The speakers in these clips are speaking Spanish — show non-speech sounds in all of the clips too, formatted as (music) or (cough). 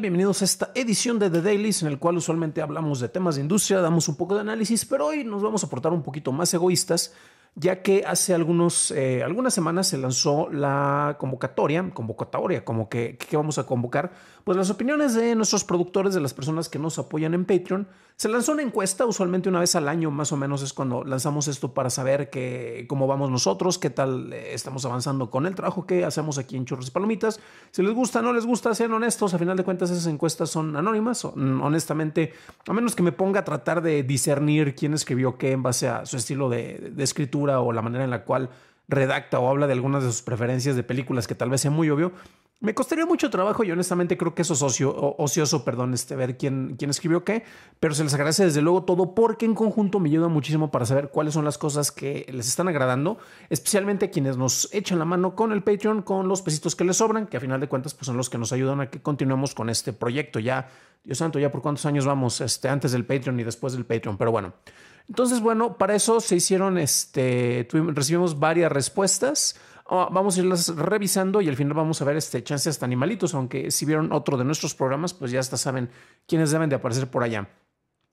Bienvenidos a esta edición de The Dailies, en el cual usualmente hablamos de temas de industria, damos un poco de análisis, pero hoy nos vamos a portar un poquito más egoístas ya que hace algunos, eh, algunas semanas se lanzó la convocatoria, convocatoria, como que, vamos a convocar, pues las opiniones de nuestros productores, de las personas que nos apoyan en Patreon. Se lanzó una encuesta, usualmente una vez al año más o menos es cuando lanzamos esto para saber que, cómo vamos nosotros, qué tal eh, estamos avanzando con el trabajo que hacemos aquí en Churros y Palomitas. Si les gusta, no les gusta, sean honestos, a final de cuentas esas encuestas son anónimas, mm, honestamente, a menos que me ponga a tratar de discernir quién escribió qué en base a su estilo de escritura o la manera en la cual redacta o habla de algunas de sus preferencias de películas que tal vez sea muy obvio, me costaría mucho trabajo y honestamente creo que eso es ocioso, perdón, este, ver quién, quién escribió qué, pero se les agradece desde luego todo porque en conjunto me ayuda muchísimo para saber cuáles son las cosas que les están agradando, especialmente quienes nos echan la mano con el Patreon, con los pesitos que les sobran, que a final de cuentas pues, son los que nos ayudan a que continuemos con este proyecto. Ya, Dios santo, ya por cuántos años vamos, este, antes del Patreon y después del Patreon, pero bueno. Entonces, bueno, para eso se hicieron, este, recibimos varias respuestas. Ah, vamos a irlas revisando y al final vamos a ver este chance hasta animalitos, aunque si vieron otro de nuestros programas, pues ya hasta saben quiénes deben de aparecer por allá.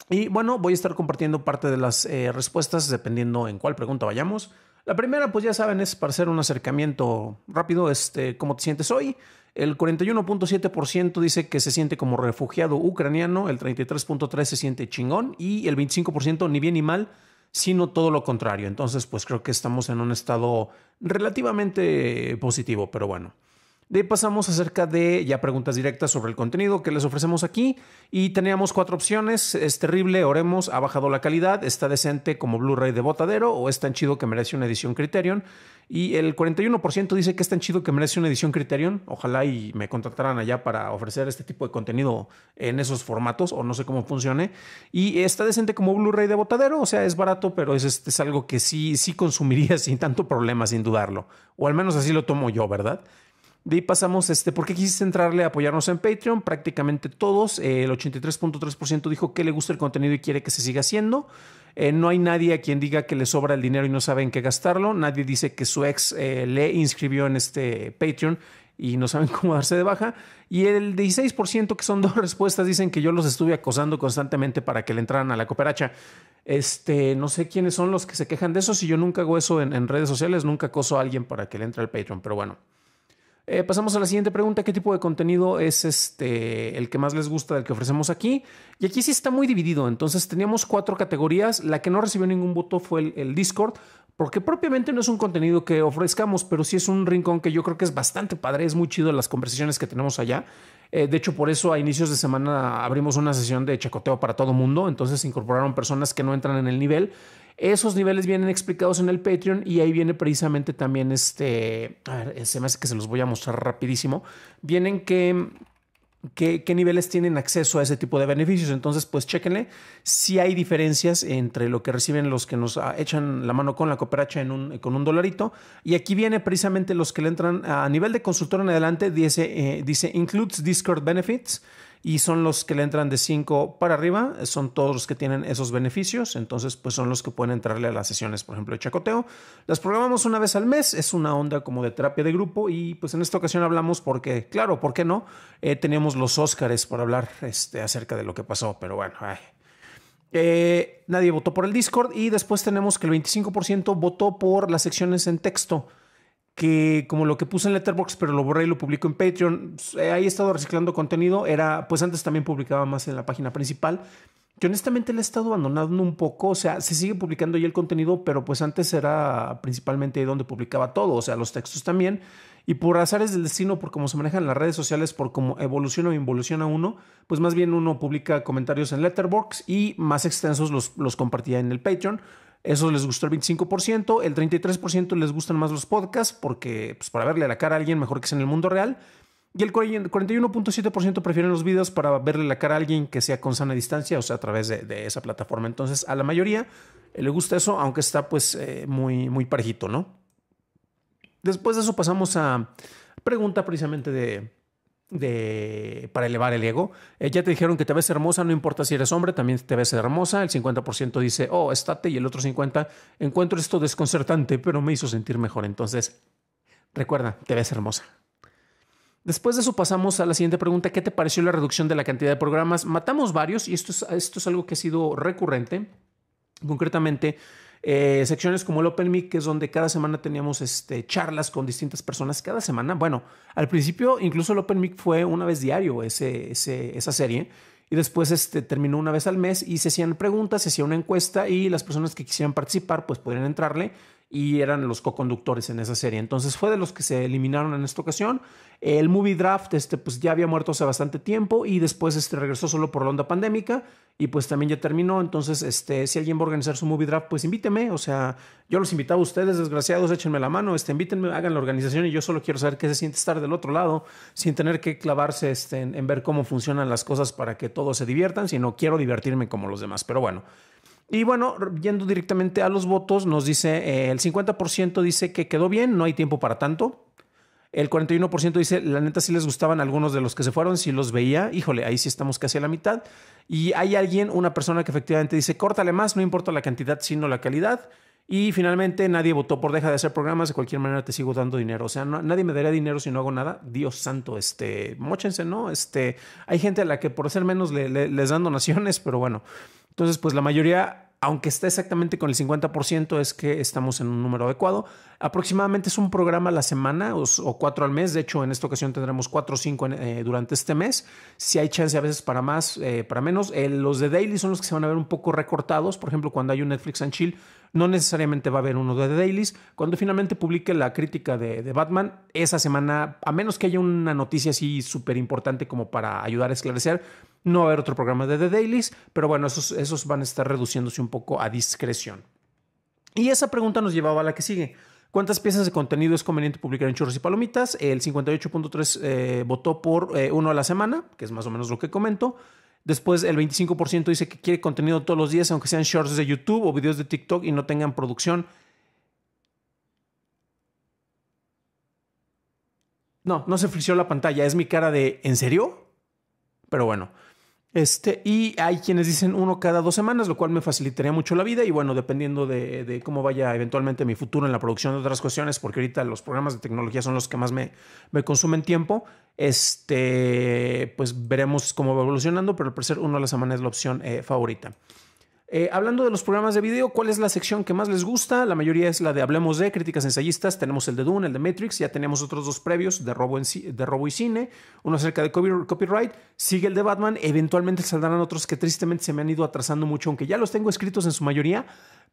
Y bueno, voy a estar compartiendo parte de las eh, respuestas dependiendo en cuál pregunta vayamos. La primera, pues ya saben, es para hacer un acercamiento rápido, este, cómo te sientes hoy. El 41.7% dice que se siente como refugiado ucraniano, el 33.3% se siente chingón y el 25% ni bien ni mal, sino todo lo contrario. Entonces, pues creo que estamos en un estado relativamente positivo, pero bueno. De ahí pasamos acerca de ya preguntas directas sobre el contenido que les ofrecemos aquí y teníamos cuatro opciones. Es terrible, oremos, ha bajado la calidad, está decente como Blu-ray de botadero o es tan chido que merece una edición Criterion. Y el 41% dice que es tan chido que merece una edición Criterion. Ojalá y me contrataran allá para ofrecer este tipo de contenido en esos formatos o no sé cómo funcione. Y está decente como Blu-ray de botadero, o sea, es barato, pero es, este, es algo que sí, sí consumiría (laughs) sin tanto problema, sin dudarlo. O al menos así lo tomo yo, ¿verdad? De ahí pasamos, este, ¿por qué quisiste entrarle a apoyarnos en Patreon? Prácticamente todos, eh, el 83.3% dijo que le gusta el contenido y quiere que se siga haciendo. Eh, no hay nadie a quien diga que le sobra el dinero y no saben qué gastarlo. Nadie dice que su ex eh, le inscribió en este Patreon y no saben (laughs) cómo darse de baja. Y el 16%, que son dos (laughs) respuestas, dicen que yo los estuve acosando constantemente para que le entraran a la cooperacha. Este, no sé quiénes son los que se quejan de eso. Si yo nunca hago eso en, en redes sociales, nunca acoso a alguien para que le entre al Patreon, pero bueno. Eh, pasamos a la siguiente pregunta. ¿Qué tipo de contenido es este el que más les gusta del que ofrecemos aquí? Y aquí sí está muy dividido. Entonces teníamos cuatro categorías. La que no recibió ningún voto fue el, Discord. Porque propiamente no es un contenido que ofrezcamos, pero sí es un rincón que yo creo que es bastante padre, es muy chido las conversaciones que tenemos allá. Eh, de hecho, por eso a inicios de semana abrimos una sesión de chacoteo para todo mundo. Entonces incorporaron personas que no entran en el nivel, esos niveles vienen explicados en el Patreon y ahí viene precisamente también este, a ver, eh, se me hace que se los voy a mostrar rapidísimo, vienen que... ¿Qué, niveles tienen acceso a ese tipo de beneficios. Entonces, pues chéquenle si hay diferencias entre lo que reciben los que nos ah, echan la mano con la cooperacha en un, con un dolarito. Y aquí viene precisamente los que le entran a nivel de consultor en adelante, dice, eh, dice includes Discord benefits y son los que le entran de 5 para arriba, son todos los que tienen esos beneficios, entonces pues son los que pueden entrarle a las sesiones, por ejemplo, de chacoteo. Las programamos una vez al mes, es una onda como de terapia de grupo y pues en esta ocasión hablamos porque, claro, ¿por qué no? tenemos eh, teníamos los Óscares por hablar este, acerca de lo que pasó, pero bueno, eh, nadie votó por el Discord y después tenemos que el 25% votó por las secciones en texto que como lo que puse en Letterboxd, pero lo borré y lo publico en Patreon, eh, ahí he estado reciclando contenido, era, pues antes también publicaba más en la página principal, que honestamente le he estado abandonando un poco, o sea, se sigue publicando ya el contenido, pero pues antes era principalmente donde publicaba todo, o sea, los textos también, y por azares del destino, por cómo se manejan las redes sociales, por cómo evoluciona o involuciona uno, pues más bien uno publica comentarios en Letterboxd y más extensos los, los compartía en el Patreon, eso les gustó el 25%, el 33% les gustan más los podcasts porque pues, para verle la cara a alguien mejor que sea en el mundo real. Y el 41.7% prefieren los videos para verle la cara a alguien que sea con sana distancia, o sea, a través de, esa plataforma. Entonces, a la mayoría eh, le gusta eso, aunque está pues eh, muy, muy parejito, ¿no? Después de eso pasamos a pregunta precisamente de, de, para elevar el ego. Eh, ya te dijeron que te ves hermosa, no importa si eres hombre, también te ves hermosa. El 50% dice, oh, estate, y el otro 50%, encuentro esto desconcertante, pero me hizo sentir mejor. Entonces, recuerda, te ves hermosa. Después de eso pasamos a la siguiente pregunta, ¿qué te pareció la reducción de la cantidad de programas? Matamos varios y esto esto es algo que ha sido recurrente. Concretamente, eh, secciones como el Open Mic, que es donde cada semana teníamos este, charlas con distintas personas. Cada semana, bueno, al principio incluso el Open Mic fue una vez diario ese, esa serie. Y después este, terminó una vez al mes y se hacían preguntas, se hacía una encuesta y las personas que quisieran participar pues podrían entrarle y eran los co-conductores en esa serie. Entonces fue de los que se eliminaron en esta ocasión. El movie draft, este, pues ya había muerto hace bastante tiempo y después este, regresó solo por la onda pandémica y pues también ya terminó. Entonces, este, si alguien va a organizar su movie draft, pues invíteme. O sea, yo los invitaba a ustedes, desgraciados, échenme la mano, este, invítenme, hagan la organización y yo solo quiero saber qué se siente estar del otro lado sin tener que clavarse este, en, en ver cómo funcionan las cosas para que todos se diviertan, sino quiero divertirme como los demás. Pero bueno. Y bueno, yendo directamente a los votos, nos dice eh, el 50% dice que quedó bien, no hay tiempo para tanto. El 41% dice, la neta sí les gustaban algunos de los que se fueron, si los veía. Híjole, ahí sí estamos casi a la mitad. Y hay alguien, una persona que efectivamente dice, córtale más, no importa la cantidad, sino la calidad. Y finalmente nadie votó por deja de hacer programas, de cualquier manera te sigo dando dinero. O sea, no, nadie me daría dinero si no hago nada. Dios santo, este, mochense, ¿no? Este, hay gente a la que por ser menos les dan donaciones, pero bueno. Entonces, pues la mayoría, aunque esté exactamente con el 50%, es que estamos en un número adecuado. Aproximadamente es un programa a la semana o, cuatro al mes. De hecho, en esta ocasión tendremos cuatro o cinco eh, durante este mes. Si hay chance a veces para más, eh, para menos. Eh, los de Daily son los que se van a ver un poco recortados. Por ejemplo, cuando hay un Netflix and Chill no necesariamente va a haber uno de The Dailies. Cuando finalmente publique la crítica de, Batman, esa semana, a menos que haya una noticia así súper importante como para ayudar a esclarecer, no va a haber otro programa de The Dailies, pero bueno, esos, esos van a estar reduciéndose un poco a discreción. Y esa pregunta nos llevaba a la que sigue. ¿Cuántas piezas de contenido es conveniente publicar en Churros y Palomitas? El 58.3 eh, votó por eh, uno a la semana, que es más o menos lo que comento. Después el 25% dice que quiere contenido todos los días, aunque sean shorts de YouTube o videos de TikTok y no tengan producción. No, no se frició la pantalla, es mi cara de ¿en serio? Pero bueno. Este, y hay quienes dicen uno cada dos semanas, lo cual me facilitaría mucho la vida. Y bueno, dependiendo de, de, cómo vaya eventualmente mi futuro en la producción de otras cuestiones, porque ahorita los programas de tecnología son los que más me, me consumen tiempo. Este, pues veremos cómo va evolucionando, pero al parecer uno a la semana es la opción eh, favorita. Eh, hablando de los programas de video, ¿cuál es la sección que más les gusta? La mayoría es la de Hablemos de Críticas Ensayistas. Tenemos el de Dune, el de Matrix. Ya tenemos otros dos previos de Robo, de robo y Cine. Uno acerca de copyright. Sigue el de Batman. Eventualmente saldrán otros que tristemente se me han ido atrasando mucho, aunque ya los tengo escritos en su mayoría.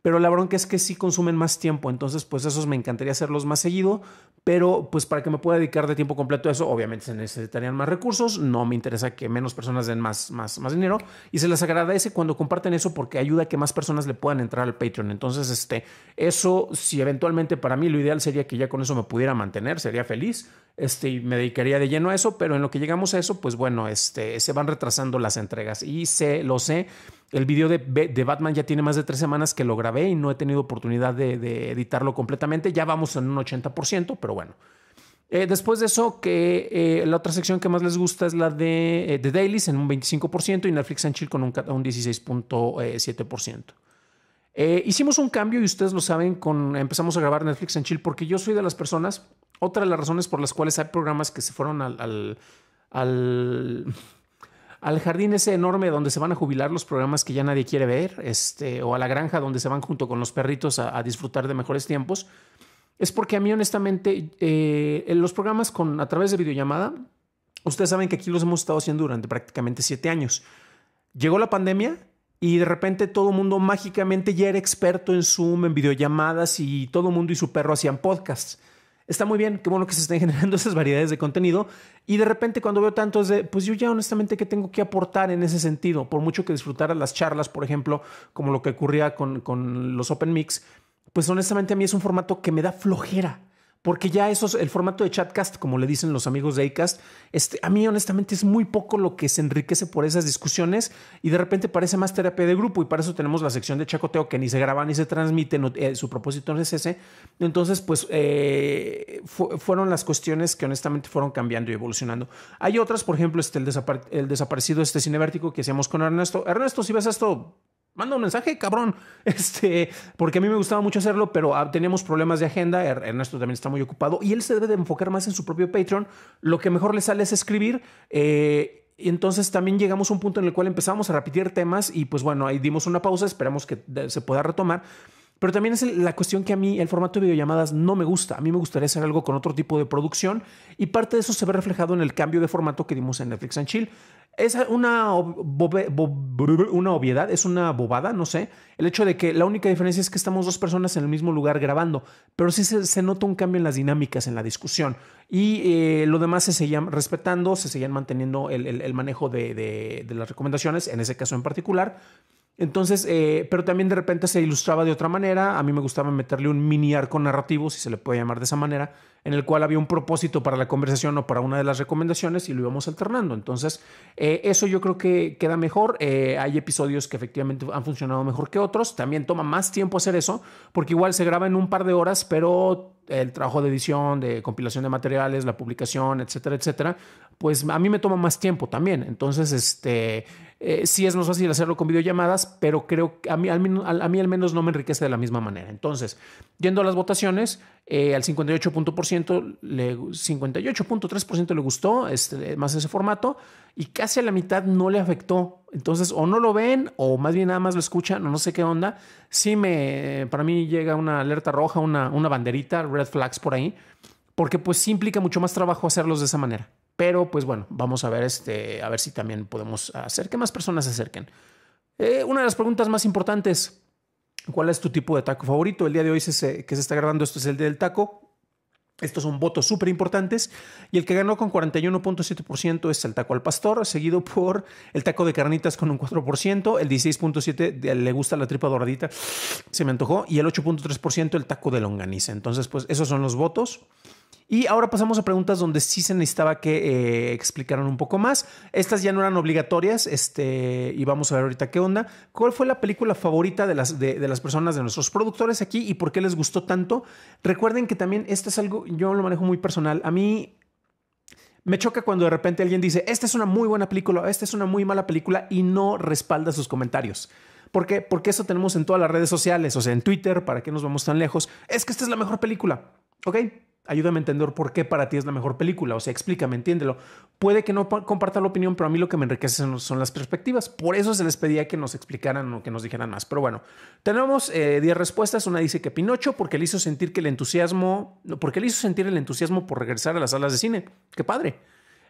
Pero la bronca es que sí consumen más tiempo, entonces pues esos me encantaría hacerlos más seguido, pero pues para que me pueda dedicar de tiempo completo a eso, obviamente se necesitarían más recursos, no me interesa que menos personas den más, más, más dinero y se les agradece cuando comparten eso porque ayuda a que más personas le puedan entrar al Patreon. Entonces, este, eso, si eventualmente para mí lo ideal sería que ya con eso me pudiera mantener, sería feliz, este, y me dedicaría de lleno a eso, pero en lo que llegamos a eso, pues bueno, este, se van retrasando las entregas y lo sé, el video de, Batman ya tiene más de tres semanas que lo grabé y no he tenido oportunidad de, editarlo completamente, ya vamos en un 80%, pero bueno. Eh, después de eso, que eh, la otra sección que más les gusta es la de eh, dailys Dailies en un 25% y Netflix en Chill con un, 16.7%. hicimos un cambio y ustedes lo saben, empezamos a grabar Netflix en Chill porque yo soy de las personas otra de las razones por las cuales hay programas que se fueron al, jardín ese enorme donde se van a jubilar los programas que ya nadie quiere ver, este, o a la granja donde se van junto con los perritos a, disfrutar de mejores tiempos, es porque a mí honestamente eh, los programas con, a través de videollamada, ustedes saben que aquí los hemos estado haciendo durante prácticamente siete años. Llegó la pandemia, y de repente todo el mundo mágicamente ya era experto en Zoom, en videollamadas y todo el mundo y su perro hacían podcasts está muy bien, qué bueno que se estén (laughs) generando esas variedades de contenido. Y de repente cuando veo tanto es de, pues yo ya honestamente, que tengo que aportar en ese sentido? Por mucho que disfrutara las charlas, por ejemplo, como lo que ocurría con, con los Open Mix, pues honestamente a mí es un formato que me da flojera porque ya eso, el formato de chatcast, como le dicen los amigos de iCast este, a mí honestamente es muy poco lo que se enriquece por esas discusiones y de repente parece más terapia de grupo y para eso tenemos la sección de chacoteo que ni se graba ni se transmite, eh, su propósito no es ese. Entonces, pues eh, fueron las cuestiones que honestamente fueron cambiando y evolucionando. Hay otras, por ejemplo, este, el, desaparecido este cinevértico que hacíamos con Ernesto. Ernesto, si ves esto, manda un mensaje, cabrón. (laughs) Este, porque a mí me gustaba mucho hacerlo, pero ah, tenemos problemas de agenda. Er, Ernesto también está muy ocupado y él se debe de enfocar más en su propio Patreon. Lo que mejor le sale es escribir. Eh, y entonces también llegamos a un punto en el cual empezamos a repetir temas y pues bueno, ahí dimos una pausa, esperamos que eh, se pueda retomar. Pero también es la cuestión que a mí el formato de videollamadas no me gusta. A mí me gustaría hacer algo con otro tipo de producción y parte de eso se ve reflejado en el cambio de formato que dimos en Netflix and Chill. Es una, obviedad, es una bobada, no sé. El hecho de que la única diferencia es que estamos dos personas en el mismo lugar grabando, pero sí se, nota un cambio en las dinámicas, en la discusión. Y eh, lo demás se seguían respetando, se seguían manteniendo el, manejo de las recomendaciones, en ese caso en particular. Entonces, eh, pero también de repente se ilustraba de otra manera. A mí me gustaba meterle un mini arco narrativo, si se le puede llamar de esa manera, en el cual había un propósito para la conversación o para una de las recomendaciones y lo íbamos alternando. Entonces, eh, eso yo creo que queda mejor. Eh, hay episodios que efectivamente han funcionado mejor que otros. También toma más tiempo hacer eso, porque igual se graba en un par de horas, pero el trabajo de edición, de compilación de materiales, la publicación, etcétera, etcétera, pues a mí me toma más tiempo también. Entonces, este, eh, sí es más fácil hacerlo con videollamadas, pero creo que a mí, al, menos, no me enriquece de la misma manera. Entonces, yendo a las votaciones, eh, al 58.3% le, le gustó este, más ese formato y casi a la mitad no le afectó. Entonces, o no lo ven o más bien nada más lo escuchan o no sé qué onda. Sí me, para mí llega una alerta roja, una, una banderita, red flags por ahí, porque pues sí implica mucho más trabajo hacerlos de esa manera. Pero pues bueno, vamos a ver, este, a ver si también podemos hacer que más personas se acerquen. Eh, una de las preguntas más importantes, ¿cuál es tu tipo de taco favorito? El día de hoy que se está grabando esto es el día del taco. Estos son votos súper importantes. Y el que ganó con 41.7% es el taco al pastor, seguido por el taco de carnitas con un 4%, el 16.7% le gusta la tripa doradita, se me antojó, y el 8.3% el taco de longaniza. Entonces, pues esos son los votos. Y ahora pasamos a preguntas donde sí se necesitaba que eh, explicaran un poco más. Estas ya no eran obligatorias, este, y vamos a ver ahorita qué onda. ¿Cuál fue la película favorita de las, de, las personas, de nuestros productores aquí y por qué les gustó tanto? Recuerden que también esto es algo, yo lo manejo muy personal. A mí me choca cuando de repente alguien dice, esta es una muy buena película, esta es una muy mala película y no respalda sus comentarios. ¿Por qué? Porque eso tenemos en todas las redes sociales, o sea, en Twitter, ¿para qué nos vamos tan lejos? Es que esta es la mejor película, ¿ok? ayúdame a entender por qué para ti es la mejor película. O sea, explícame, entiéndelo. Puede que no comparta la opinión, pero a mí lo que me enriquece son, las perspectivas. Por eso se les pedía que nos explicaran o que nos dijeran más. Pero bueno, tenemos 10 eh, respuestas. Una dice que Pinocho porque le hizo sentir que el entusiasmo, porque le hizo sentir el entusiasmo por regresar a las salas de cine. Qué padre.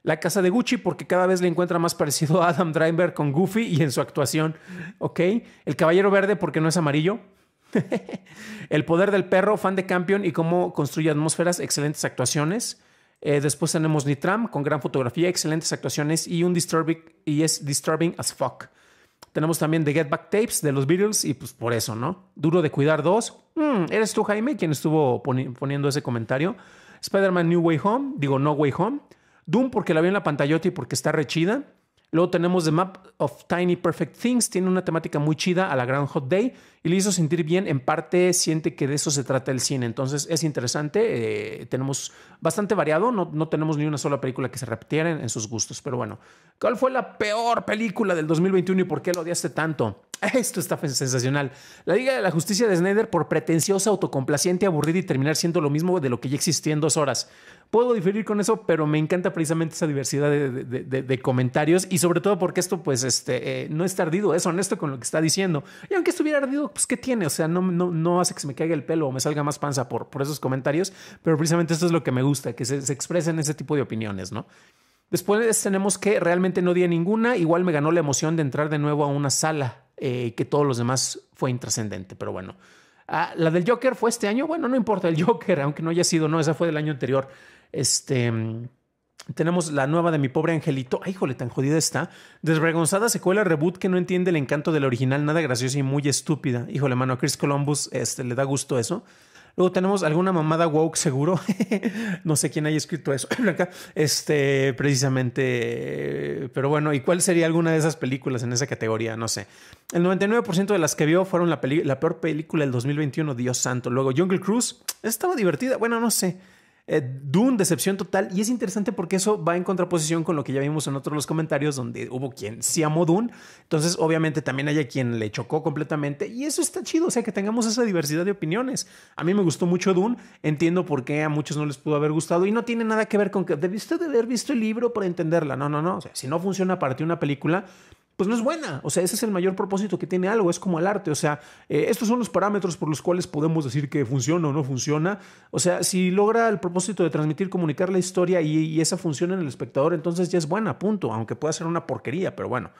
La casa de Gucci porque cada vez le encuentra más parecido a Adam Driver con Goofy y en su actuación. Ok. El caballero verde porque no es amarillo. (laughs) El poder del perro, fan de Campion y cómo construye atmósferas, excelentes actuaciones. Eh, después tenemos Nitram con gran fotografía, excelentes actuaciones y un disturbing, y es disturbing as fuck. Tenemos también The Get Back Tapes de los Beatles y pues por eso, ¿no? Duro de cuidar dos. Mm, ¿Eres tú, Jaime, quien estuvo poniendo ese comentario? Spider-Man New Way Home, digo No Way Home. Doom porque la vi en la pantallota y porque está rechida. Luego tenemos The Map of Tiny Perfect Things, tiene una temática muy chida a la Grand Hot Day y le hizo sentir bien, en parte siente que de eso se trata el cine, entonces es interesante, eh, tenemos bastante variado, no, tenemos ni una sola película que se repitiera en, sus gustos, pero bueno, ¿cuál fue la peor película del 2021 y por qué lo odiaste tanto? (laughs) Esto está sensacional. La Liga de la Justicia de Snyder por pretenciosa, autocomplaciente, aburrida y terminar siendo lo mismo de lo que ya existía en dos horas. Puedo diferir con eso, pero me encanta precisamente esa diversidad de, comentarios y sobre todo porque esto, pues, este, eh, no es ardido, es honesto con lo que está diciendo. Y aunque estuviera ardido, pues, ¿qué tiene? O sea, no, no, no hace que se me caiga el pelo o me salga más panza por, por esos comentarios, pero precisamente esto es lo que me gusta, que se, expresen ese tipo de opiniones, ¿no? Después tenemos que realmente no di ninguna, igual me ganó la emoción de entrar de nuevo a una sala eh, que todos los demás fue intrascendente, pero bueno. Ah, la del Joker fue este año. Bueno, no importa el (laughs) Joker, aunque no haya sido, no, esa fue del año anterior. Este. Tenemos la nueva de mi pobre angelito. Ay, híjole, tan jodida está. Desvergonzada secuela reboot que no entiende el encanto del original, nada graciosa y muy estúpida. Híjole, mano, a Chris Columbus este, le da gusto eso. Luego tenemos alguna mamada woke seguro. (laughs) no sé quién haya escrito eso, (clears throat) Este, precisamente. Pero bueno, ¿y cuál sería alguna de esas películas en esa categoría? No sé. El 99% de las que vio fueron la, la peor película del 2021, Dios santo. Luego, Jungle Cruise. Estaba divertida. Bueno, no sé. Eh, Dune, decepción total. Y es interesante porque eso va en contraposición con lo que ya vimos en otros los comentarios, donde hubo quien sí amó Dune. Entonces, obviamente, también hay quien le chocó completamente. Y eso está chido, o sea, que tengamos esa diversidad de opiniones. A mí me gustó mucho Dune. Entiendo por qué a muchos no les pudo haber gustado. Y no tiene nada que ver con que debiste de haber visto el libro para entenderla. No, no, no. O sea, si no funciona para ti una película, pues no es buena. O sea, ese es el mayor propósito que tiene algo, es como el arte. O sea, eh, estos son los parámetros por los cuales podemos decir que funciona o no funciona. O sea, si logra el propósito de transmitir, comunicar la historia y, y esa función en el espectador, entonces ya es buena, punto. Aunque pueda ser una porquería, pero bueno.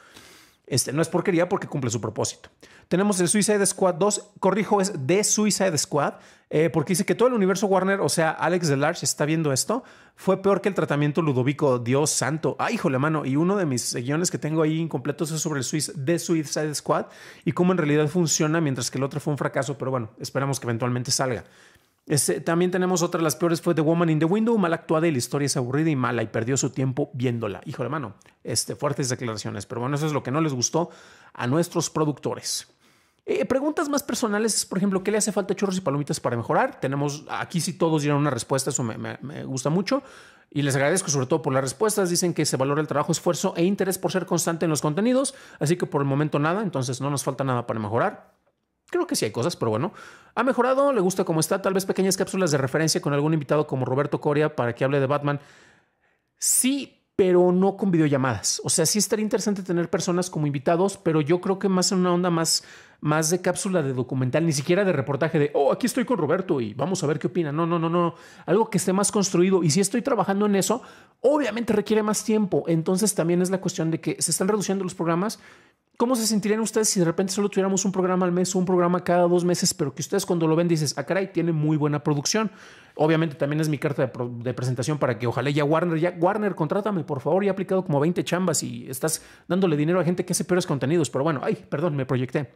Este, no es porquería porque cumple su propósito. Tenemos el Suicide Squad 2, corrijo, es de Suicide Squad, eh, porque dice que todo el universo Warner, o sea, Alex Delarge está viendo esto, fue peor que el tratamiento Ludovico, Dios santo. ¡Ay, híjole, mano! Y uno de mis guiones que tengo ahí incompletos es sobre el Suicide Squad y cómo en realidad funciona, mientras que el otro fue un fracaso, pero bueno, esperamos que eventualmente salga. Este, también tenemos otra de las peores, fue The Woman in the Window, mal actuada y la historia es aburrida y mala y perdió su tiempo viéndola. Hijo de mano, este, fuertes declaraciones, pero bueno, eso es lo que no les gustó a nuestros productores. Eh, preguntas más personales por ejemplo, ¿qué le hace falta churros y palomitas para mejorar? Tenemos, aquí si todos dieron una respuesta, eso me gusta mucho. Y les agradezco sobre todo por las respuestas. Dicen que se valora el trabajo, esfuerzo e interés por ser constante en los contenidos. Así que por el momento nada, entonces no nos falta nada para mejorar. Creo que sí hay cosas, pero bueno. Ha mejorado, le gusta cómo está, tal vez pequeñas cápsulas de referencia con algún invitado como Roberto Coria para que hable de Batman. Sí, pero no con videollamadas. O sea, sí estaría interesante tener personas como invitados, pero yo creo que más en una onda más, más de cápsula de documental, ni siquiera de reportaje de, oh, aquí estoy con Roberto y vamos a ver qué opina. No, no, no, no. Algo que esté más construido. Y si estoy trabajando en eso, obviamente requiere más tiempo. Entonces también es la cuestión de que se están reduciendo los programas ¿Cómo se sentirían ustedes si de repente solo tuviéramos un programa al mes un programa cada dos meses, pero que ustedes cuando lo ven dices, ah, caray, tiene muy buena producción? Obviamente también es mi carta de, presentación para que ojalá ya Warner, ya Warner, contrátame, por favor, ya he aplicado como 20 chambas y estás dándole dinero a gente que hace peores contenidos, pero bueno, ay, perdón, me proyecté.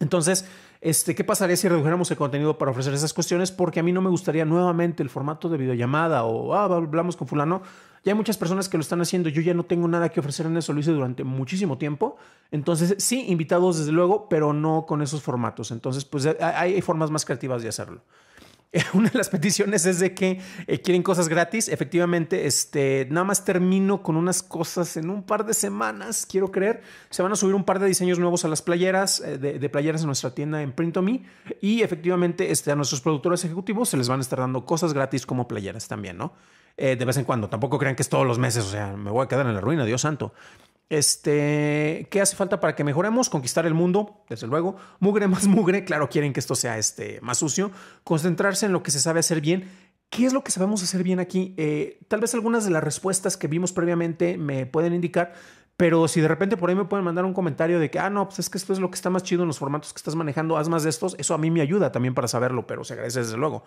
Entonces, este, ¿qué pasaría si redujéramos el contenido para ofrecer esas cuestiones? Porque a mí no me gustaría nuevamente el formato de videollamada o ah, hablamos con fulano ya hay muchas personas que lo están haciendo. Yo ya no tengo nada que ofrecer en eso. Lo hice durante muchísimo tiempo. Entonces, sí, invitados desde luego, pero no con esos formatos. Entonces, pues hay, hay formas más creativas de hacerlo. (laughs) una de las peticiones es de que eh, quieren cosas gratis. Efectivamente, este, nada más termino con unas cosas en un par de semanas, quiero creer. Se van a subir un par de diseños nuevos a las playeras, eh, de, playeras en nuestra tienda en Printomi Y efectivamente, este, a nuestros productores ejecutivos se les van a estar dando cosas gratis como playeras también, ¿no? Eh, de vez en cuando. Tampoco crean que es todos los meses, o sea, me voy a quedar en la ruina, Dios santo. Este, ¿Qué hace falta para que mejoremos? Conquistar el mundo, desde luego. Mugre (laughs) más mugre, claro, quieren que esto sea este, más sucio. Concentrarse en lo que se sabe hacer bien. ¿Qué es lo que sabemos hacer bien aquí? Eh, tal vez algunas de las respuestas que vimos previamente me pueden indicar, pero si de repente por ahí me pueden mandar un comentario de que, ah, no, pues es que esto es lo que está más chido en los formatos que estás manejando, haz más de estos, eso a mí me ayuda también para saberlo, pero se agradece desde luego.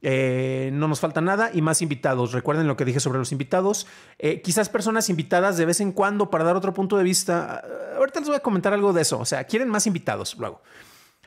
Eh, no nos falta nada y más invitados. Recuerden lo que dije sobre los invitados. Eh, quizás personas invitadas de vez en cuando para dar otro punto de vista. Eh, ahorita les voy a comentar algo de eso. O sea, quieren más invitados, luego.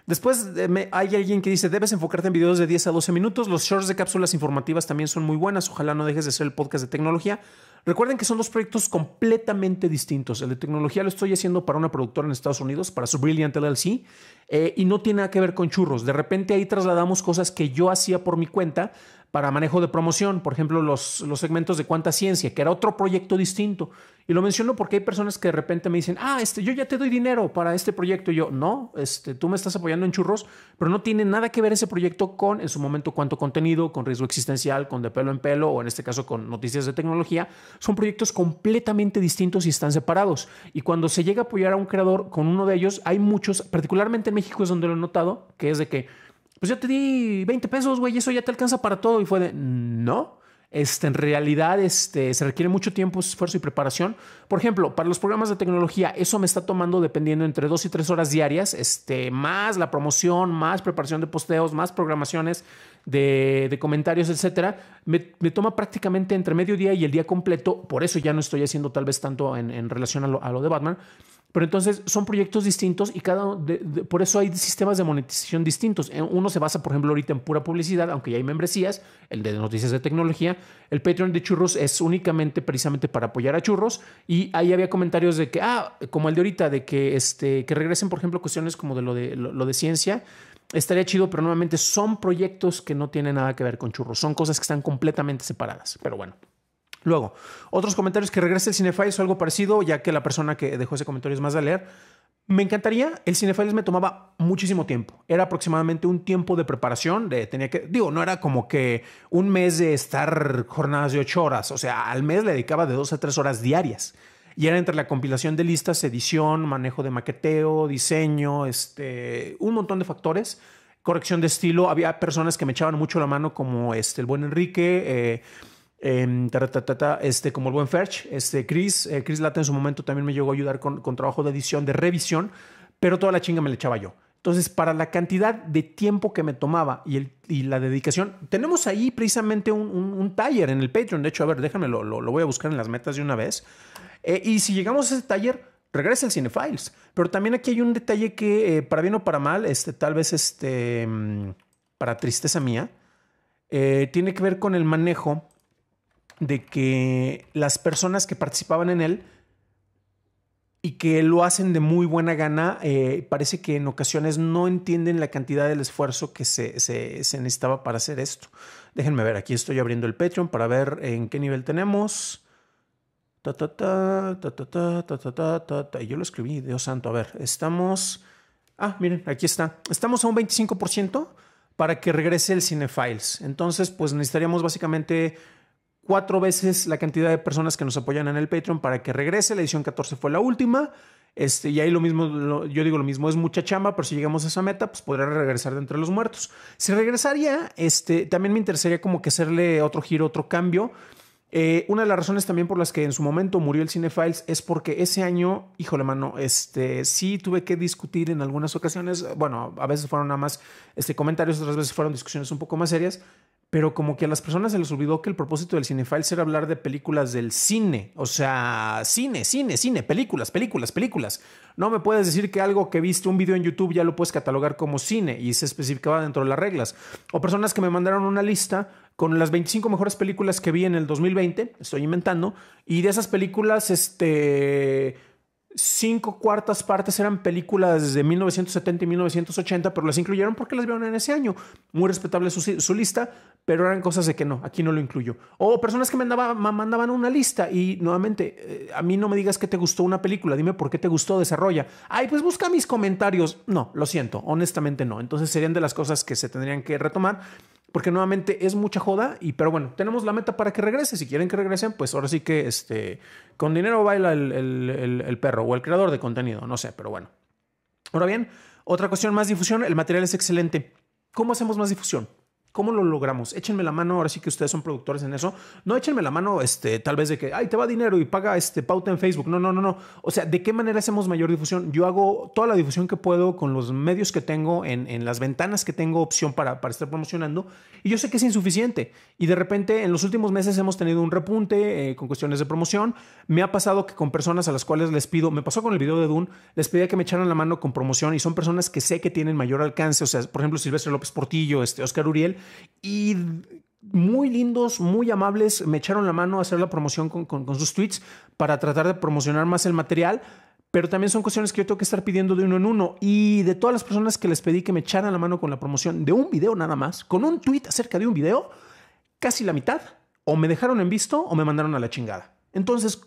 Después hay alguien que dice, debes enfocarte en videos de 10 a 12 minutos. Los shorts de cápsulas informativas también son muy buenas. Ojalá no dejes de ser el podcast de tecnología. Recuerden que son dos proyectos completamente distintos. El de tecnología lo estoy haciendo para una productora en Estados Unidos, para su Brilliant LLC, eh, y no tiene nada que ver con churros. De repente ahí trasladamos cosas que yo hacía por mi cuenta para manejo de promoción, por ejemplo, los, los segmentos de cuánta ciencia, que era otro proyecto distinto. Y lo menciono porque hay personas que de repente me dicen, ah, este, yo ya te doy dinero para este proyecto. Y yo, no, este, tú me estás apoyando en churros, pero no tiene nada que ver ese proyecto con, en su momento, cuánto contenido, con riesgo existencial, con de pelo en pelo, o en este caso con noticias de tecnología son proyectos completamente distintos y están separados. Y cuando se llega a apoyar a un creador con uno de ellos, hay muchos, particularmente en México es donde lo he notado, que es de que, pues yo te di 20 pesos, güey, eso ya te alcanza para todo. Y fue de, no, este, en realidad este, se requiere mucho tiempo, esfuerzo y preparación. Por ejemplo, para los programas de tecnología, eso me está tomando dependiendo entre dos y tres horas diarias, este, más la promoción, más preparación de posteos, más programaciones de, comentarios, etcétera. Me, toma prácticamente entre mediodía y el día completo. Por eso ya no estoy haciendo tal vez tanto en, relación a lo de Batman. Pero entonces son proyectos distintos y cada por eso hay sistemas de monetización distintos. Eh, uno se basa, por ejemplo, ahorita en pura publicidad, aunque ya hay membresías, el de noticias de tecnología. El Patreon de Churros es únicamente precisamente para apoyar a Churros y ahí había comentarios de que, ah, como el de ahorita, de que, este, que regresen, por ejemplo, cuestiones como de lo de, lo de ciencia. Estaría chido, pero nuevamente son proyectos que no tienen nada que ver con Churros. Son cosas que están completamente separadas. Pero bueno. Luego, otros comentarios que regrese el Cinefiles o algo parecido, ya que la persona que dejó ese comentario es más de leer. Me encantaría, el Cinefiles me tomaba muchísimo tiempo. Era aproximadamente un tiempo de preparación, tenía que, digo, no era como que un mes de estar jornadas de ocho horas, o sea, al mes le dedicaba de dos a tres horas diarias. Y era entre la compilación de listas, edición, manejo de maqueteo, diseño, este, un montón de factores, corrección de estilo. Había personas que me echaban mucho la mano, como este, el buen Enrique. Eh, Em, este, como el buen Ferch, este, Chris, eh, Chris Lata en su momento también me llegó a ayudar con, trabajo de edición, de revisión, pero toda la chinga me la echaba yo. Entonces, para la cantidad de tiempo que me tomaba y, el, la dedicación, tenemos ahí precisamente un, taller en el Patreon. De hecho, a ver, déjame, lo, voy a buscar en las metas de una vez. Eh, y si llegamos a ese taller, regresa el Cinefiles. Pero también aquí hay un detalle que, eh, para bien o para mal, este, tal vez este, mm, para tristeza mía, tiene que ver con el manejo de que las personas que participaban en él y que lo hacen de muy buena gana, eh, parece que en ocasiones no entienden la cantidad del esfuerzo que se, necesitaba para hacer esto. Déjenme ver, aquí estoy abriendo el Patreon para ver en qué nivel tenemos. Ta, ta, Yo lo escribí, Dios santo. A ver, estamos... Ah, miren, aquí está. Estamos a un 25% para que regrese el Cinefiles. Entonces, pues necesitaríamos básicamente cuatro veces la cantidad de personas que nos apoyan en el Patreon para que regrese. La edición 14 fue la última. Este, y ahí lo mismo, yo digo lo mismo, es mucha chamba, pero si llegamos a esa meta, pues podría regresar de entre los muertos. Si regresaría, este, también me interesaría como que hacerle otro giro, otro cambio. Eh, una de las razones también por las que en su momento murió el Cinefiles es porque ese año, híjole mano, este, sí tuve que discutir en algunas ocasiones, bueno, a veces fueron nada más este, comentarios, otras veces fueron discusiones un poco más serias, pero como que a las personas se les olvidó que el propósito del Cinefiles era hablar de películas del cine, o sea, cine, cine, cine, películas, películas, películas. No me puedes decir que algo que viste un video en YouTube ya lo puedes catalogar como cine y se especificaba dentro de las reglas. O personas que me mandaron una lista con las 25 mejores películas que vi en el 2020, estoy inventando, y de esas películas este cinco cuartas partes eran películas de 1970 y 1980, pero las incluyeron porque las vieron en ese año. Muy respetable su, lista, pero eran cosas de que no, aquí no lo incluyo. O personas que me mandaban una lista y nuevamente, eh, a mí no me digas que te gustó una película, dime por qué te gustó, desarrolla. Ay, pues busca mis comentarios. No, lo siento, honestamente no. Entonces serían de las cosas que se tendrían que retomar porque nuevamente es mucha joda y pero bueno, tenemos la meta para que regrese. Si quieren que regresen, pues ahora sí que este, con dinero baila el, el, el perro o el creador de contenido, no sé, pero bueno. Ahora bien, otra cuestión más difusión, el material es excelente. ¿Cómo hacemos más difusión? ¿Cómo lo logramos? Échenme la mano, ahora sí que ustedes son productores en eso. No échenme la mano, este, tal vez de que, ay, te va dinero y paga este pauta en Facebook. No, no, no, no. O sea, ¿de qué manera hacemos mayor difusión? Yo hago toda la difusión que puedo con los medios que tengo, en, las ventanas que tengo opción para, para estar promocionando. Y yo sé que es insuficiente. Y de repente, en los últimos meses hemos tenido un repunte eh, con cuestiones de promoción. Me ha pasado que con personas a las cuales les pido, me pasó con el video de Dune, les pedía que me echaran la mano con promoción y son personas que sé que tienen mayor alcance. O sea, por ejemplo, Silvestre López Portillo, este, Oscar Uriel y muy lindos, muy amables, me echaron la mano a hacer la promoción con, sus tweets para tratar de promocionar más el material pero también son cuestiones que yo tengo que estar pidiendo de uno en uno. Y de todas las personas que les pedí que me echaran la mano con la promoción de un video nada más, con un tweet acerca de un video, casi la mitad o me dejaron en visto o me mandaron a la chingada. Entonces,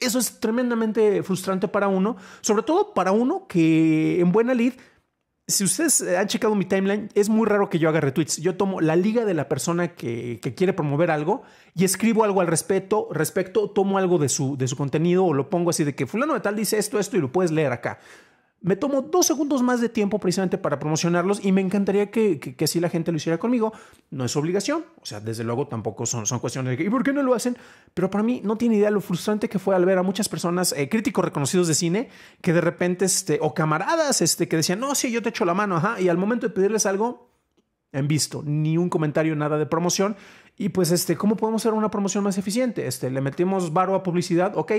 eso es tremendamente frustrante para uno, sobre todo para uno que en buena lid si ustedes eh, han checado mi timeline, es muy raro que yo haga retweets. Yo tomo la liga de la persona que, quiere promover algo y escribo algo al respecto, respecto tomo algo de su, de su contenido o lo pongo así de que fulano de tal dice esto, esto y lo puedes leer acá. Me tomo dos segundos más de tiempo precisamente para promocionarlos y me encantaría que, que, si la gente lo hiciera conmigo. No es obligación, o sea, desde luego tampoco son, son cuestiones de que, ¿y por qué no lo hacen? Pero para mí no tiene idea lo frustrante que fue al ver a muchas personas, eh, críticos reconocidos de cine, que de repente, este, o camaradas, este, que decían, no, sí, yo te echo la mano, ajá, y al momento de pedirles algo, han visto ni un comentario, nada de promoción. Y pues, este, ¿cómo podemos hacer una promoción más eficiente? Este, le metimos baro a publicidad, ok,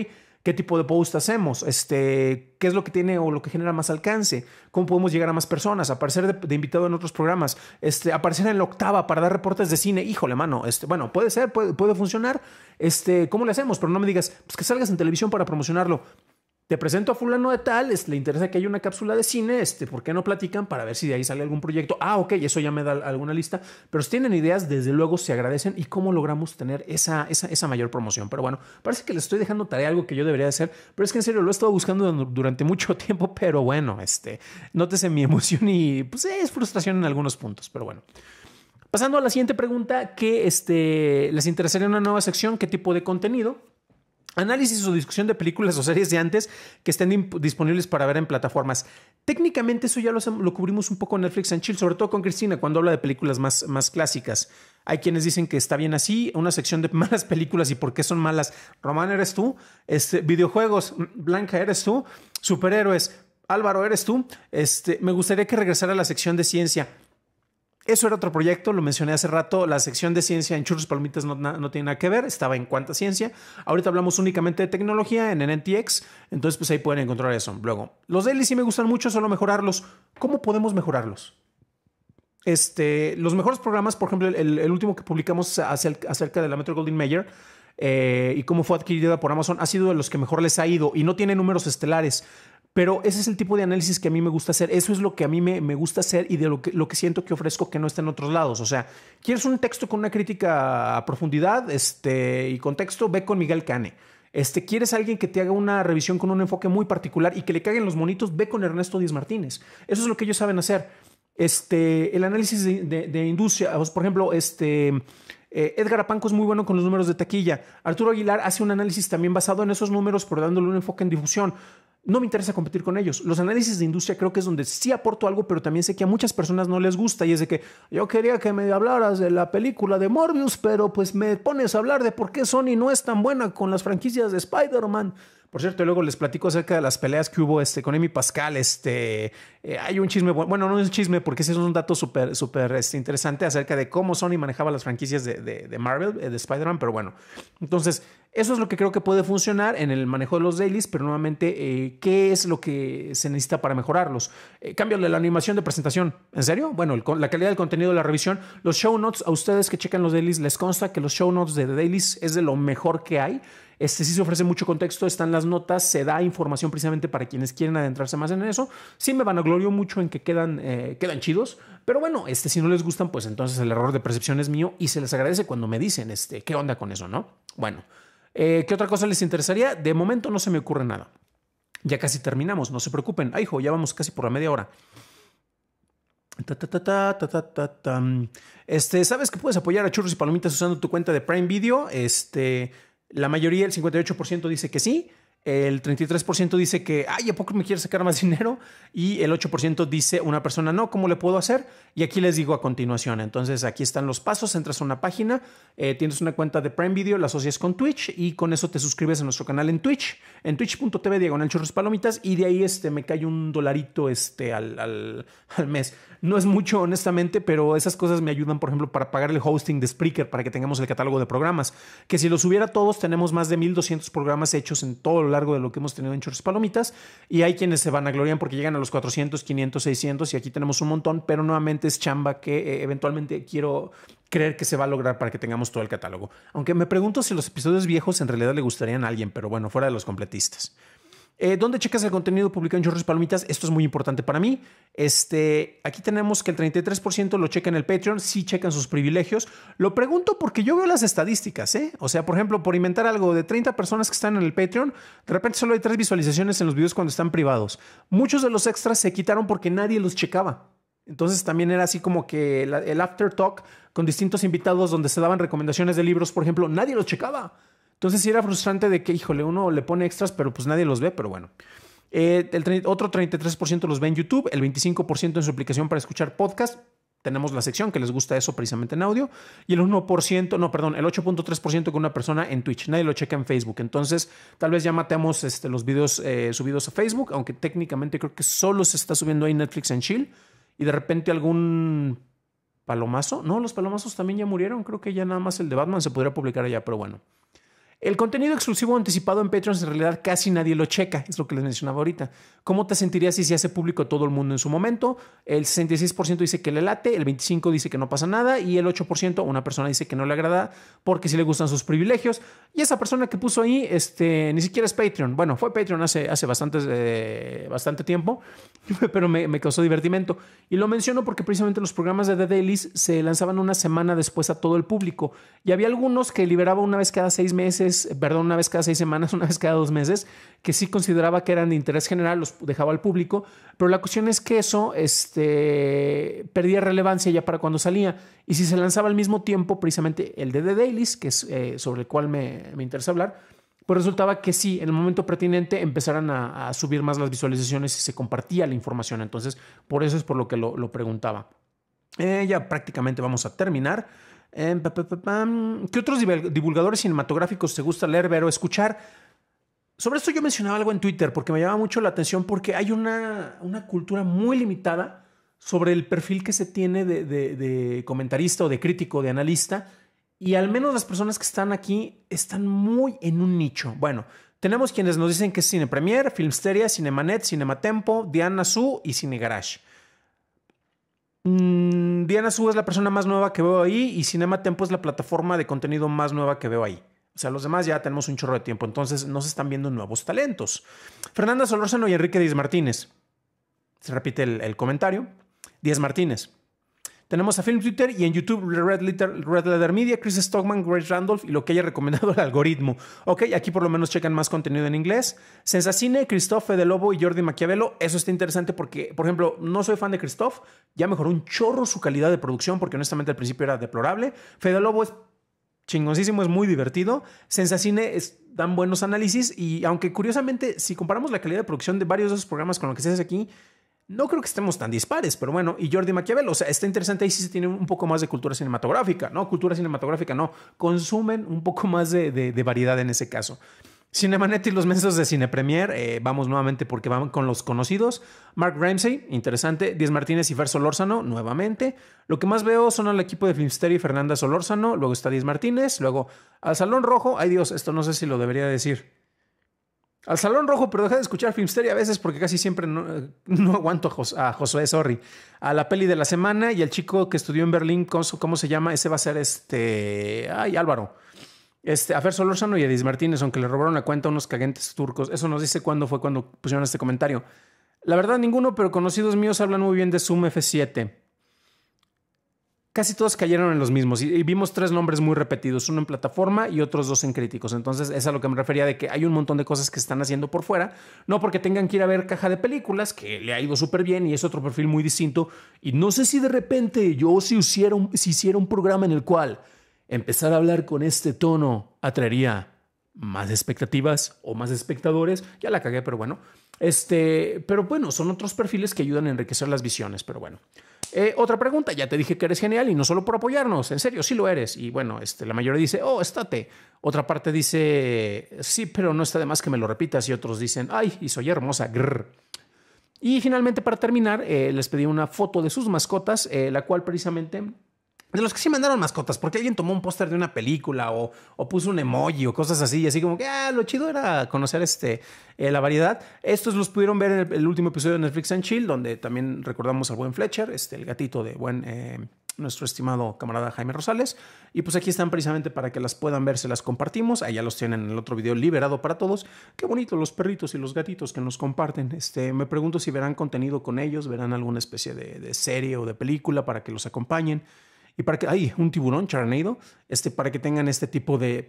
¿qué tipo de post hacemos? Este, ¿Qué es lo que tiene o lo que genera más alcance? ¿Cómo podemos llegar a más personas? Aparecer de, invitado en otros programas, este, aparecer en la octava para dar reportes de cine, híjole, mano, este, bueno, puede ser, puede, funcionar, este, ¿cómo le hacemos? Pero no me digas, pues que salgas en televisión para promocionarlo te presento a fulano de tal, les le interesa que haya una cápsula de cine, este, ¿por qué no platican para ver si de ahí sale algún proyecto? Ah, ok, eso ya me da alguna lista, pero si tienen ideas, desde luego se agradecen y cómo logramos tener esa, esa, mayor promoción. Pero bueno, parece que les estoy dejando tarea, algo que yo debería hacer, pero es que en serio lo he estado buscando durante mucho (laughs) tiempo, pero bueno, este, nótese mi emoción y pues es frustración en algunos puntos, pero bueno. Pasando a la siguiente pregunta, que este, les interesaría una nueva sección, qué tipo de contenido análisis o discusión de películas o series de antes que estén disponibles para ver en plataformas. Técnicamente eso ya lo, cubrimos un poco en Netflix and Chill, sobre todo con Cristina cuando habla de películas más, más clásicas. Hay quienes dicen que está bien así, una sección de (laughs) malas películas y por qué son malas. Román, eres tú. Este, videojuegos, mm, Blanca, eres tú. Superhéroes, Álvaro, eres tú. Este, me gustaría que regresara a la sección de ciencia. Eso era otro proyecto, lo mencioné hace rato, la sección de ciencia en Churros Palomitas no, tiene nada que ver, estaba en Cuánta Ciencia. Ahorita hablamos únicamente de tecnología en NTX, entonces pues ahí pueden encontrar eso. Luego, los daily sí me gustan mucho, solo mejorarlos. ¿Cómo podemos mejorarlos? Este, los mejores programas, por ejemplo, el, último que publicamos acerca de la Metro Golden Mayer, eh, y cómo fue adquirida por Amazon ha sido de los que mejor les ha ido y no tiene números estelares, pero ese es el tipo de análisis que a mí me gusta hacer. Eso es lo que a mí me, gusta hacer y de lo que, lo que siento que ofrezco que no está en otros lados. O sea, ¿quieres un texto con una crítica a profundidad este, y contexto? Ve con Miguel Cane. Este, ¿Quieres alguien que te haga una revisión con un enfoque muy particular y que le caguen los monitos? Ve con Ernesto Díaz Martínez. Eso es lo que ellos saben hacer. Este, el análisis de, industria, por ejemplo, este, eh, Edgar Apanco es muy bueno con los números de taquilla. Arturo Aguilar hace un análisis también basado en esos números, pero dándole un enfoque en difusión no me interesa competir con ellos. Los análisis de industria creo que es donde sí aporto algo, pero también sé que a muchas personas no les gusta y es de que yo quería que me hablaras de la película de Morbius, pero pues me pones a hablar de por qué Sony no es tan buena con las franquicias de Spider-Man. Por cierto, luego les platico acerca de las peleas que hubo este, con Amy Pascal. Este, eh, hay un chisme, bueno, no es un chisme porque ese es un dato súper súper este, interesante acerca de cómo Sony manejaba las franquicias de, de Marvel, eh, de Spider-Man, pero bueno. Entonces, eso es lo que creo que puede funcionar en el manejo de los dailies, pero nuevamente, eh, ¿qué es lo que se necesita para mejorarlos? Eh, cámbiale la animación de presentación. ¿En serio? Bueno, la calidad del contenido de la revisión. Los show notes, a ustedes que checan los dailies, les consta que los show notes de dailies es de lo mejor que hay. Este sí se ofrece mucho contexto, están las notas, se da información precisamente para quienes quieren adentrarse más en eso. Sí me vanaglorio mucho en que quedan, eh, quedan chidos, pero bueno, este, si no les gustan, pues entonces el error de percepción es mío y se les agradece cuando me dicen, este, ¿qué onda con eso, no? Bueno. Eh, ¿Qué otra cosa les interesaría? De momento no se me ocurre nada. Ya casi terminamos, no se preocupen. Ay, hijo, ya vamos casi por la media hora. Este, ¿sabes que puedes apoyar a Churros y Palomitas usando tu cuenta de Prime Video? Este, la mayoría, el 58% dice que sí. El 33% dice que, ay, ¿a poco me quieres sacar más dinero? Y el 8% dice una persona, no, ¿cómo le puedo hacer? Y aquí les digo a continuación. Entonces, aquí están los pasos. Entras a una página, eh, tienes una cuenta de Prime Video, la asocias con Twitch y con eso te suscribes a nuestro canal en Twitch, en twitch.tv diagonal churros palomitas y de ahí este, me cae un dolarito este, al, mes. No es mucho, honestamente, pero esas cosas me ayudan, por ejemplo, para pagar el hosting de Spreaker, para que tengamos el catálogo de programas. Que si los hubiera todos, tenemos más de 1200 programas hechos en todo largo de lo que hemos tenido en Churros Palomitas. Y hay quienes se van a gloriar porque llegan a los 400, 500, 600 y aquí tenemos un montón, pero nuevamente es chamba que eh, eventualmente quiero creer que se va a lograr para que tengamos todo el catálogo. Aunque me pregunto si los episodios viejos en realidad le gustarían a alguien, pero bueno, fuera de los completistas. Eh, ¿Dónde checas el contenido publicado en Churros Palomitas? Esto es muy importante para mí. Este, aquí tenemos que el 33% lo checa en el Patreon, sí checan sus privilegios. Lo pregunto porque yo veo las estadísticas, ¿eh? O sea, por ejemplo, por inventar algo de 30 personas que están en el Patreon, de repente solo hay tres visualizaciones en los videos cuando están privados. Muchos de los extras se quitaron porque nadie los checaba. Entonces también era así como que el after talk con distintos invitados donde se daban recomendaciones de libros, por ejemplo, nadie los checaba. Entonces sí era frustrante de que, híjole, uno le pone extras, pero pues nadie los ve, pero bueno. Eh, el otro 33% los ve en YouTube, el 25% en su aplicación para escuchar podcast. Tenemos la sección que les gusta eso precisamente en audio. Y el 1%, no, perdón, el 8.3% con una persona en Twitch. Nadie lo checa en Facebook. Entonces, tal vez ya matemos este, los videos eh, subidos a Facebook, aunque técnicamente creo que solo se está subiendo ahí Netflix en Chill. Y de repente algún palomazo. No, los palomazos también ya murieron. Creo que ya nada más el de Batman se podría publicar allá, pero bueno. El contenido exclusivo anticipado en Patreon en realidad casi nadie lo checa, es lo que les mencionaba ahorita. ¿Cómo te sentirías si se hace público todo el mundo en su momento? El 66% dice que le late, el 25% dice que no pasa nada y el 8% una persona dice que no le agrada porque sí le gustan sus privilegios. Y esa persona que puso ahí, este, ni siquiera es Patreon. Bueno, fue Patreon hace, hace bastantes, eh, bastante tiempo, (laughs) pero me, causó divertimento. Y lo menciono porque precisamente los programas de The Dailies se lanzaban una semana después a todo el público y había algunos que liberaba una vez cada seis meses perdón, una vez cada seis semanas, (laughs) una vez cada dos meses, que sí consideraba que eran de interés general, los dejaba al público, pero la cuestión es que eso este, perdía relevancia ya para cuando salía. Y si se lanzaba al mismo tiempo, precisamente el de The Dailies, que es eh, sobre el cual me, interesa hablar, pues resultaba que sí, en el momento pertinente empezaran a, subir más las visualizaciones y se compartía la información. Entonces, por eso es por lo que lo, preguntaba. Eh, ya prácticamente vamos a terminar. Em, ¿Qué otros divulgadores cinematográficos te gusta leer, ver o escuchar? Sobre esto yo mencionaba algo en Twitter porque me llama mucho la atención porque hay una, una cultura muy limitada sobre el perfil que se tiene de, comentarista o de crítico, de analista. Y al menos las personas que están aquí están muy en un nicho. Bueno, tenemos quienes nos dicen que es Cine Premier, Filmsteria, Cinemanet, Cinematempo, Diana Su y Cine Garage. Mm, Diana Su es la persona más nueva que veo ahí y Cinema Tempo es la plataforma de contenido más nueva que veo ahí. O sea, los demás ya tenemos un chorro de tiempo, entonces no se están viendo nuevos talentos. Fernanda Solórzano y Enrique Díaz Martínez. Se repite el, el comentario. Díaz Martínez. Tenemos a Film Twitter y en YouTube Red Letter, Media, Chris Stockman, Grace Randolph y lo que haya recomendado el algoritmo. Ok, aquí por lo menos checan más contenido en inglés. Sensacine, Christophe de Lobo y Jordi Maquiavelo. Eso está interesante porque, por ejemplo, no soy fan de Christophe. Ya mejoró un chorro su calidad de producción porque honestamente al principio era deplorable. Fede Lobo es chingosísimo, es muy divertido. Sensacine es, dan buenos análisis y aunque curiosamente, si comparamos la calidad de producción de varios de esos programas con lo que se hace aquí, no creo que estemos tan dispares, pero bueno, y Jordi Maquiavel, o sea, está interesante ahí sí se tiene un poco más de cultura cinematográfica, ¿no? Cultura cinematográfica, no, consumen un poco más de, variedad en ese caso. Cinemanet y los meses de Cine Premier, eh, vamos nuevamente porque van con los conocidos. Mark Ramsey, interesante. Diez Martínez y Fer Solórzano, nuevamente. Lo que más veo son al equipo de Filmster y Fernanda Solórzano. Luego está Diez Martínez. Luego al Salón Rojo. Ay Dios, esto no sé si lo debería decir. Al Salón Rojo, pero deja de escuchar Filmsteria a veces porque casi siempre no, (laughs) aguanto a, Josué, sorry. A la peli de la semana y al chico que estudió en Berlín, ¿cómo, se llama? Ese va a ser este. Ay, Álvaro. Este, a Fer Solórzano y a Edis Martínez, aunque le robaron la cuenta a unos cagentes turcos. Eso nos dice cuándo fue cuando pusieron este comentario. La verdad, ninguno, pero conocidos míos hablan muy bien de Zoom F7 casi todos cayeron en los mismos y, vimos tres nombres muy repetidos, uno en plataforma y otros dos en críticos. Entonces es a lo que me refería de que hay un montón de cosas que están haciendo por fuera, no porque tengan que ir a ver caja de películas, que le ha ido súper bien y es otro perfil muy distinto. Y no sé si de repente yo si hiciera un, si hiciera un programa en el cual empezar a hablar con este tono atraería más expectativas o más espectadores. Ya la cagué, pero bueno. Este, pero bueno, son otros perfiles que ayudan a enriquecer las visiones, pero bueno. Eh, otra pregunta, ya te dije que eres genial y no solo por apoyarnos, en serio, sí lo eres. Y bueno, este, la mayoría dice, oh, estate. Otra parte dice, sí, pero no está de más que me lo repitas. Y otros dicen, ay, y soy hermosa. Y finalmente, para terminar, eh, les pedí una foto de sus mascotas, eh, la cual precisamente de los que sí mandaron mascotas, porque alguien tomó un póster de una película o, puso un emoji o cosas así, y así como que ah, lo chido era conocer este, eh, la variedad. Estos los pudieron ver en el, último episodio de Netflix and Chill, donde también recordamos al buen Fletcher, este, el gatito de buen eh, nuestro estimado camarada Jaime Rosales. Y pues aquí están precisamente para que las puedan ver, se las compartimos. Allá los tienen en el otro video liberado para todos. Qué bonito los perritos y los gatitos que nos comparten. Este, me pregunto si verán contenido con ellos, verán alguna especie de, de serie o de película para que los acompañen y para que, hay un tiburón charneido, este, para que tengan este tipo de,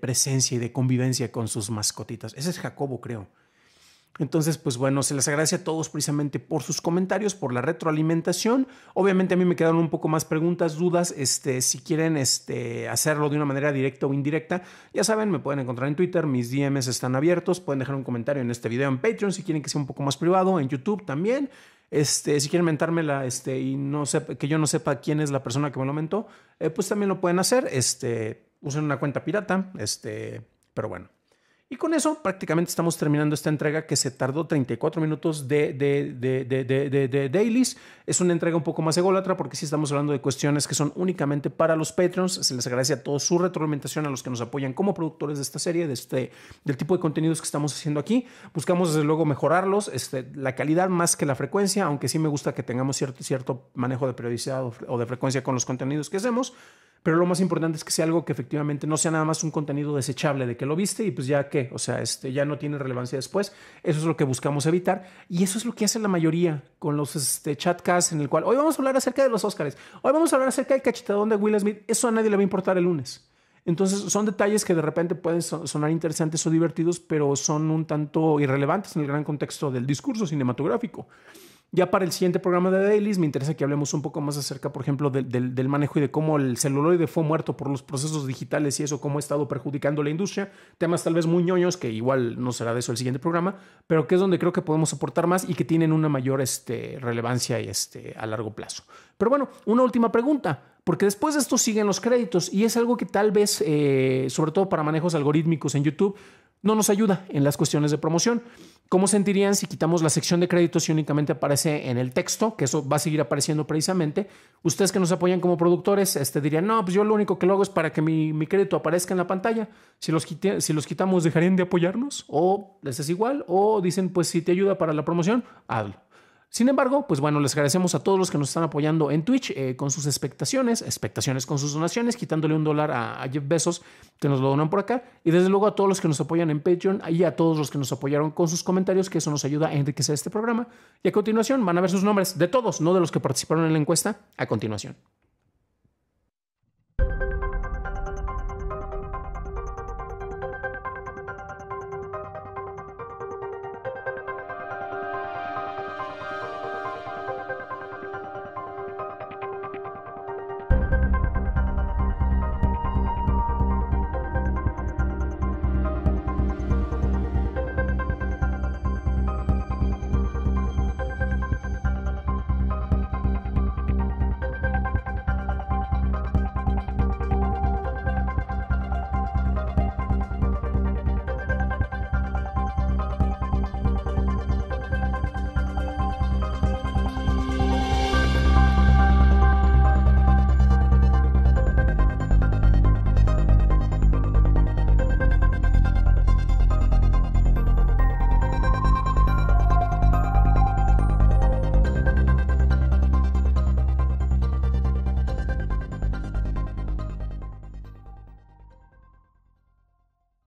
presencia y de convivencia con sus mascotitas. Ese es Jacobo, creo. Entonces, pues bueno, se les agradece a todos precisamente por sus comentarios, por la retroalimentación. Obviamente a mí me quedaron un poco más preguntas, dudas. Este, si quieren este, hacerlo de una manera directa o indirecta, ya saben, me pueden encontrar en Twitter, mis DMs están abiertos, pueden dejar un comentario en este video en Patreon si quieren que sea un poco más privado, en YouTube también. Este, si quieren mentármela este, y no que yo no sepa quién es la persona que me lo mentó, eh, pues también lo pueden hacer. Este, usen una cuenta pirata. Este, pero bueno. Y con eso prácticamente estamos terminando esta entrega que se tardó 34 minutos de, de, de, de, dailies. Es una entrega un poco más ególatra porque sí estamos hablando de cuestiones que son únicamente para los Patreons. Se les agradece a todos su retroalimentación, a los que nos apoyan como productores de esta serie, de este, del tipo de contenidos que estamos haciendo aquí. Buscamos desde luego mejorarlos, este, la calidad más que la frecuencia, aunque sí me gusta que tengamos cierto, cierto manejo de periodicidad o de frecuencia con los contenidos que hacemos pero lo más importante es que sea algo que efectivamente no sea nada más un contenido desechable de que lo viste y pues ya que, o sea, este, ya no tiene relevancia después. Eso es lo que buscamos evitar y eso es lo que hace la mayoría con los este, chatcasts en el cual hoy vamos a hablar acerca de los Óscares, hoy vamos a hablar acerca del cachetadón de Will Smith. Eso a nadie le va a importar el lunes. Entonces son detalles que de repente pueden sonar interesantes o divertidos, pero son un tanto irrelevantes en el gran contexto del discurso cinematográfico. Ya para el siguiente programa de Dailys me interesa que hablemos un poco más acerca, por ejemplo, del, manejo y de cómo el celuloide fue muerto por los procesos digitales y eso, cómo ha estado perjudicando la industria. Temas tal vez muy ñoños, que igual no será de eso el siguiente programa, pero que es donde creo que podemos aportar más y que tienen una mayor este, relevancia este, a largo plazo. Pero bueno, una última pregunta porque después de esto siguen los créditos y es algo que tal vez, eh, sobre todo para manejos algorítmicos en YouTube, no nos ayuda en las cuestiones de promoción. ¿Cómo sentirían si quitamos la sección de créditos y únicamente aparece en el texto, que eso va a seguir apareciendo precisamente? Ustedes que nos apoyan como productores este, dirían, no, pues yo lo único que lo hago es para que mi, crédito aparezca en la pantalla. Si los, si los quitamos, ¿dejarían de apoyarnos? ¿O les es igual? ¿O dicen, pues si te ayuda para la promoción, hazlo? Sin embargo, pues bueno, les agradecemos a todos los que nos están apoyando en Twitch eh, con sus expectaciones, expectaciones con sus donaciones, quitándole un dólar a, a, Jeff Bezos que nos lo donan por acá. Y desde luego a todos los que nos apoyan en Patreon y a todos los que nos apoyaron con sus comentarios, que eso nos ayuda a enriquecer este programa. Y a continuación van a ver sus nombres de todos, no de los que participaron en la encuesta, a continuación.